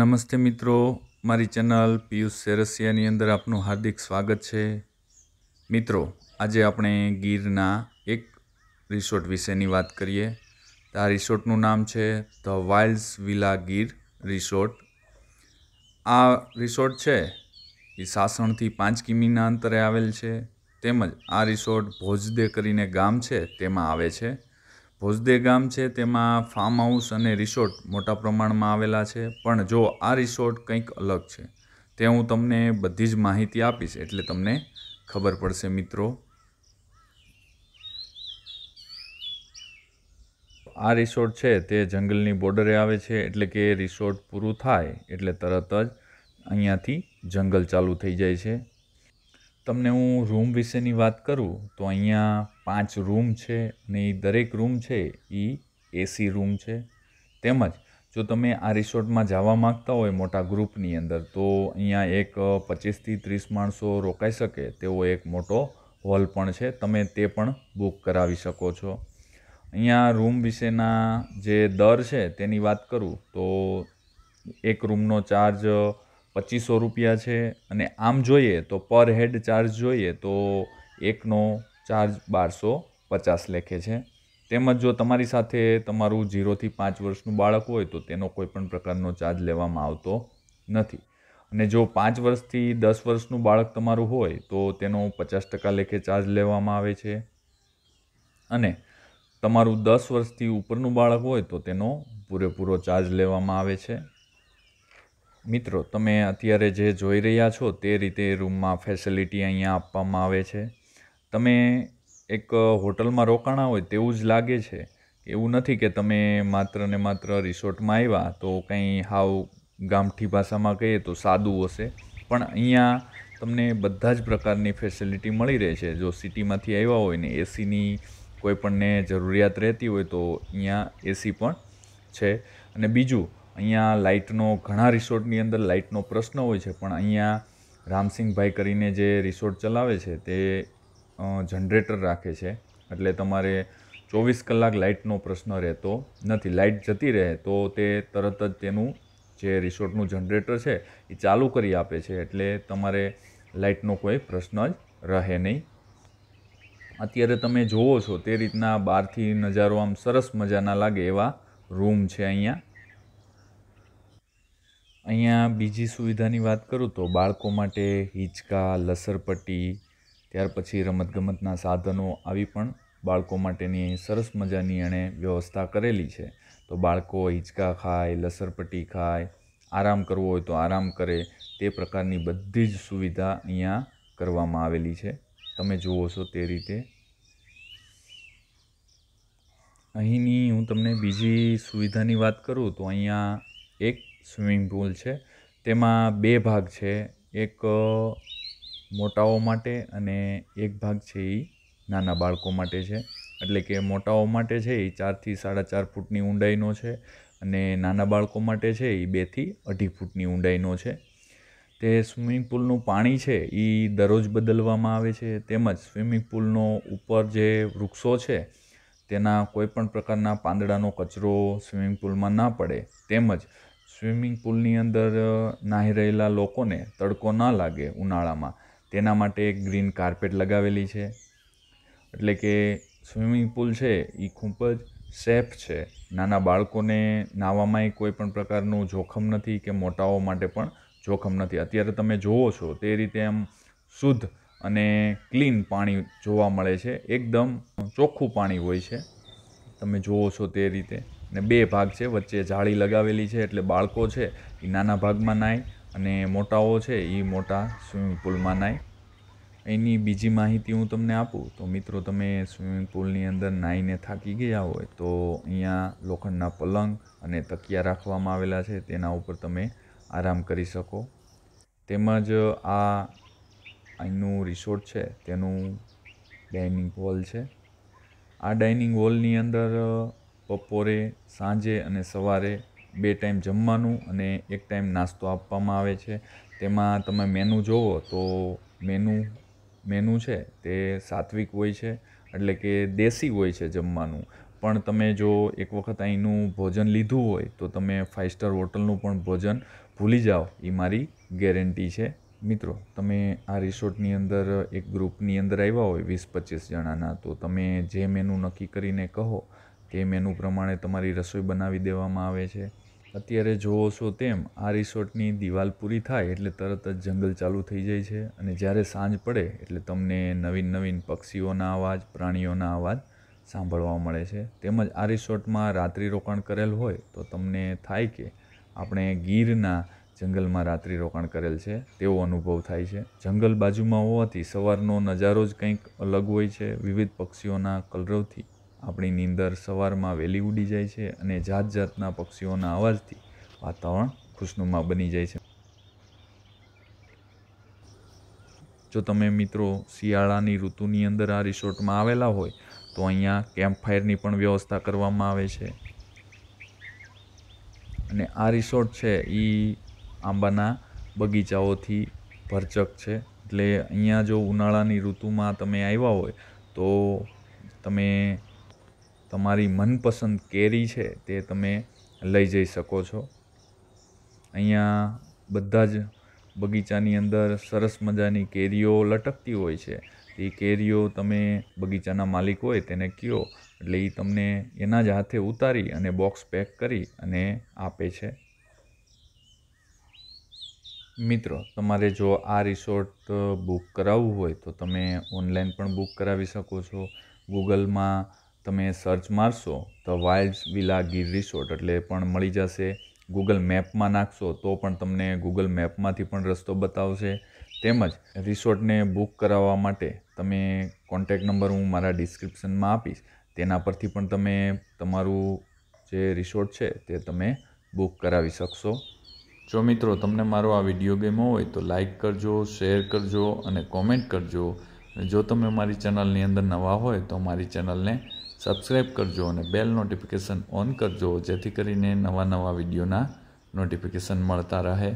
નમસ્તે મિત્રો મારી ચેનલ પિયુષ સેરસિયાની અંદર આપનું હાર્દિક સ્વાગત છે મિત્રો આજે આપણે ગીરના એક રિસોર્ટ વિશેની વાત કરીએ તો આ રિસોર્ટનું નામ છે the Wilds villa Gir resort આ રિસોર્ટ છે એ સાસણથી પાંચ કિમીના અંતરે આવેલ છે તેમજ આ રિસોર્ટ ભોજદે કરીને ગામ છે તેમાં આવે છે ભોજદે ગામ છે તેમાં ફાર્મ હાઉસ અને રિસોર્ટ મોટા પ્રમાણમાં આવેલા છે પણ જો આ રિસોર્ટ કંઈક અલગ છે તે હું તમને બધી જ માહિતી આપીશ એટલે તમને ખબર પડશે મિત્રો આ રિસોર્ટ છે તે જંગલની બોર્ડરે આવે છે એટલે કે રિસોર્ટ પૂરું થાય એટલે તરત જ અહીંયાથી જંગલ ચાલુ થઈ જાય છે તમને હું રૂમ વિશેની વાત કરું તો અહીંયા પાંચ રૂમ છે અને એ દરેક રૂમ છે એ એસી રૂમ છે તેમજ જો તમે આ રિસોર્ટમાં જવા માગતા હોય મોટા ગ્રુપની અંદર તો અહીંયા એક પચીસથી ત્રીસ માણસો રોકાઈ શકે તેવો એક મોટો હોલ પણ છે તમે તે પણ બુક કરાવી શકો છો અહીંયા રૂમ વિશેના જે દર છે તેની વાત કરું તો એક રૂમનો ચાર્જ પચીસો રૂપિયા છે અને આમ જોઈએ તો પર હેડ ચાર્જ જોઈએ તો એકનો ચાર્જ બારસો પચાસ લેખે છે તેમજ જો તમારી સાથે તમારું ઝીરોથી પાંચ વર્ષનું બાળક હોય તો તેનો કોઈપણ પ્રકારનો ચાર્જ લેવામાં આવતો નથી અને જો પાંચ વર્ષથી દસ વર્ષનું બાળક તમારું હોય તો તેનો પચાસ ટકા લેખે ચાર્જ લેવામાં આવે છે અને તમારું દસ વર્ષથી ઉપરનું બાળક હોય તો તેનો પૂરેપૂરો ચાર્જ લેવામાં આવે છે મિત્રો તમે અત્યારે જે જોઈ રહ્યા છો તે રીતે રૂમમાં ફેસિલિટી અહીંયા આપવામાં આવે છે તમે એક હોટલમાં રોકાણા હોય તેવું જ લાગે છે એવું નથી કે તમે માત્ર ને માત્ર રિસોર્ટમાં આવ્યા તો કંઈ હાવ ગામઠી ભાષામાં કહીએ તો સાદું હશે પણ અહીંયા તમને બધા જ પ્રકારની ફેસિલિટી મળી રહે છે જો સિટીમાંથી આવ્યા હોય ને એસીની કોઈપણને જરૂરિયાત રહેતી હોય તો અહીંયા એસી પણ છે અને બીજું અહીંયા લાઇટનો ઘણા રિસોર્ટની અંદર લાઇટનો પ્રશ્ન હોય છે પણ અહીંયા રામસિંગભાઈ કરીને જે રિસોર્ટ ચલાવે છે તે જનરેટર રાખે છે એટલે તમારે ચોવીસ કલાક લાઇટનો પ્રશ્ન રહેતો નથી લાઇટ જતી રહે તો તે તરત જ તેનું જે રિસોર્ટનું જનરેટર છે એ ચાલુ કરી આપે છે એટલે તમારે લાઇટનો કોઈ પ્રશ્ન જ રહે નહીં અત્યારે તમે જુઓ છો તે રીતના બહારથી નજારો આમ સરસ મજાના લાગે એવા રૂમ છે અહીંયા અહીંયા બીજી સુવિધાની વાત કરું તો બાળકો માટે હિંચકા લસરપટ્ટી ત્યાર પછી રમતગમતના સાધનો આવી પણ બાળકો માટેની સરસ મજાની એણે વ્યવસ્થા કરેલી છે તો બાળકો હિંચકા ખાય લસરપટ્ટી ખાય આરામ કરવો હોય તો આરામ કરે તે પ્રકારની બધી જ સુવિધા અહીંયા કરવામાં આવેલી છે તમે જુઓ છો તે રીતે અહીંની હું તમને બીજી સુવિધાની વાત કરું તો અહીંયા એક સ્વિમિંગ પુલ છે તેમાં બે ભાગ છે એક મોટાઓ માટે અને એક ભાગ છે એ નાના બાળકો માટે છે એટલે કે મોટાઓ માટે છે એ ચારથી સાડા ચાર ફૂટની ઊંડાઈનો છે અને નાના બાળકો માટે છે એ બેથી અઢી ફૂટની ઊંડાઈનો છે તે સ્વિમિંગ પુલનું પાણી છે એ દરરોજ બદલવામાં આવે છે તેમજ સ્વિમિંગ પુલનો ઉપર જે વૃક્ષો છે તેના કોઈપણ પ્રકારના પાંદડાનો કચરો સ્વિમિંગ પુલમાં ના પડે તેમજ સ્વિમિંગ પુલની અંદર નાહી રહેલા લોકોને તડકો ન લાગે ઉનાળામાં તેના માટે એક ગ્રીન કાર્પેટ લગાવેલી છે એટલે કે સ્વિમિંગ પુલ છે એ ખૂબ જ સેફ છે નાના બાળકોને નાહવામાંય કોઈ પણ પ્રકારનું જોખમ નથી કે મોટાઓ માટે પણ જોખમ નથી અત્યારે તમે જોવો છો તે રીતે આમ શુદ્ધ અને ક્લીન પાણી જોવા મળે છે એકદમ ચોખ્ખું પાણી હોય છે તમે જોવો છો તે રીતે ને બે ભાગ છે વચ્ચે જાળી લગાવેલી છે એટલે બાળકો છે એ નાના ભાગમાં નાહી અને મોટાઓ છે એ મોટા સ્વિમિંગ પુલમાં નાહી એની બીજી માહિતી હું તમને આપું તો મિત્રો તમે સ્વિમિંગ પુલની અંદર નાહીને થાકી ગયા હોય તો અહીંયા લોખંડના પલંગ અને તકિયા રાખવામાં આવેલા છે તેના ઉપર તમે આરામ કરી શકો તેમજ આ અહીંનું રિસોર્ટ છે તેનું ડાઇનિંગ હોલ છે આ ડાઇનિંગ હોલની અંદર બપોરે સાંજે અને સવારે બે ટાઈમ જમવાનું અને એક ટાઈમ નાસ્તો આપવામાં આવે છે તેમાં તમે મેનુ જુઓ તો મેનુ મેનુ છે તે સાત્વિક હોય છે એટલે કે દેશી હોય છે જમવાનું પણ તમે જો એક વખત અહીંનું ભોજન લીધું હોય તો તમે ફાઇવ સ્ટાર હોટલનું પણ ભોજન ભૂલી જાઓ એ મારી ગેરંટી છે મિત્રો તમે આ રિસોર્ટની અંદર એક ગ્રુપની અંદર આવ્યા હોય વીસ પચીસ જણાના તો તમે જે મેનુ નક્કી કરીને કહો તે મેનૂ પ્રમાણે તમારી રસોઈ બનાવી દેવામાં આવે છે અત્યારે જુઓ છો તેમ આ રિસોર્ટની દિવાલ પૂરી થાય એટલે તરત જ જંગલ ચાલુ થઈ જાય છે અને જ્યારે સાંજ પડે એટલે તમને નવીન નવીન પક્ષીઓના અવાજ પ્રાણીઓના અવાજ સાંભળવા મળે છે તેમજ આ રિસોર્ટમાં રાત્રિ રોકાણ કરેલ હોય તો તમને થાય કે આપણે ગીરના જંગલમાં રાત્રિ રોકાણ કરેલ છે તેવો અનુભવ થાય છે જંગલ બાજુમાં હોવાથી સવારનો નજારો જ કંઈક અલગ હોય છે વિવિધ પક્ષીઓના કલરવથી આપણી નીંદર સવારમાં વહેલી ઉડી જાય છે અને જાત જાતના પક્ષીઓના અવાજથી વાતાવરણ ખુશનુમા બની જાય છે જો તમે મિત્રો શિયાળાની ઋતુની અંદર આ રિસોર્ટમાં આવેલા હોય તો અહીંયા કેમ્પ ફાયરની પણ વ્યવસ્થા કરવામાં આવે છે અને આ રિસોર્ટ છે એ આંબાના બગીચાઓથી ભરચક છે એટલે અહીંયા જો ઉનાળાની ઋતુમાં તમે આવ્યા હોય તો તમે તમારી મનપસંદ કેરી છે તે તમે લઈ જઈ શકો છો અહીંયા બધા જ બગીચાની અંદર સરસ મજાની કેરીઓ લટકતી હોય છે એ કેરીઓ તમે બગીચાના માલિક હોય તેને કહો એટલે એ તમને એના જ હાથે ઉતારી અને બોક્સ પેક કરી અને આપે છે મિત્રો તમારે જો આ રિસોર્ટ બુક કરાવવું હોય તો તમે ઓનલાઈન પણ બુક કરાવી શકો છો ગૂગલમાં તમે સર્ચ મારશો તો વાઇલ્ડ વિલા ગીર રિસોર્ટ એટલે પણ મળી જશે ગૂગલ મેપમાં નાખશો તો પણ તમને ગૂગલ મેપમાંથી પણ રસ્તો બતાવશે તેમજ રિસોર્ટને બુક કરાવવા માટે તમે કોન્ટેક નંબર હું મારા ડિસ્ક્રિપ્શનમાં આપીશ તેના પરથી પણ તમે તમારું જે રિસોર્ટ છે તે તમે બુક કરાવી શકશો જો મિત્રો તમને મારો આ વિડીયો ગેમો હોય તો લાઇક કરજો શેર કરજો અને કોમેન્ટ કરજો જો તમે મારી ચેનલની અંદર નવા હોય તો મારી ચેનલને સબસ્ક્રાઈબ કરજો અને બેલ નોટિફિકેશન ઓન કરજો જેથી કરીને નવા નવા વિડીયોના નોટિફિકેશન મળતા રહે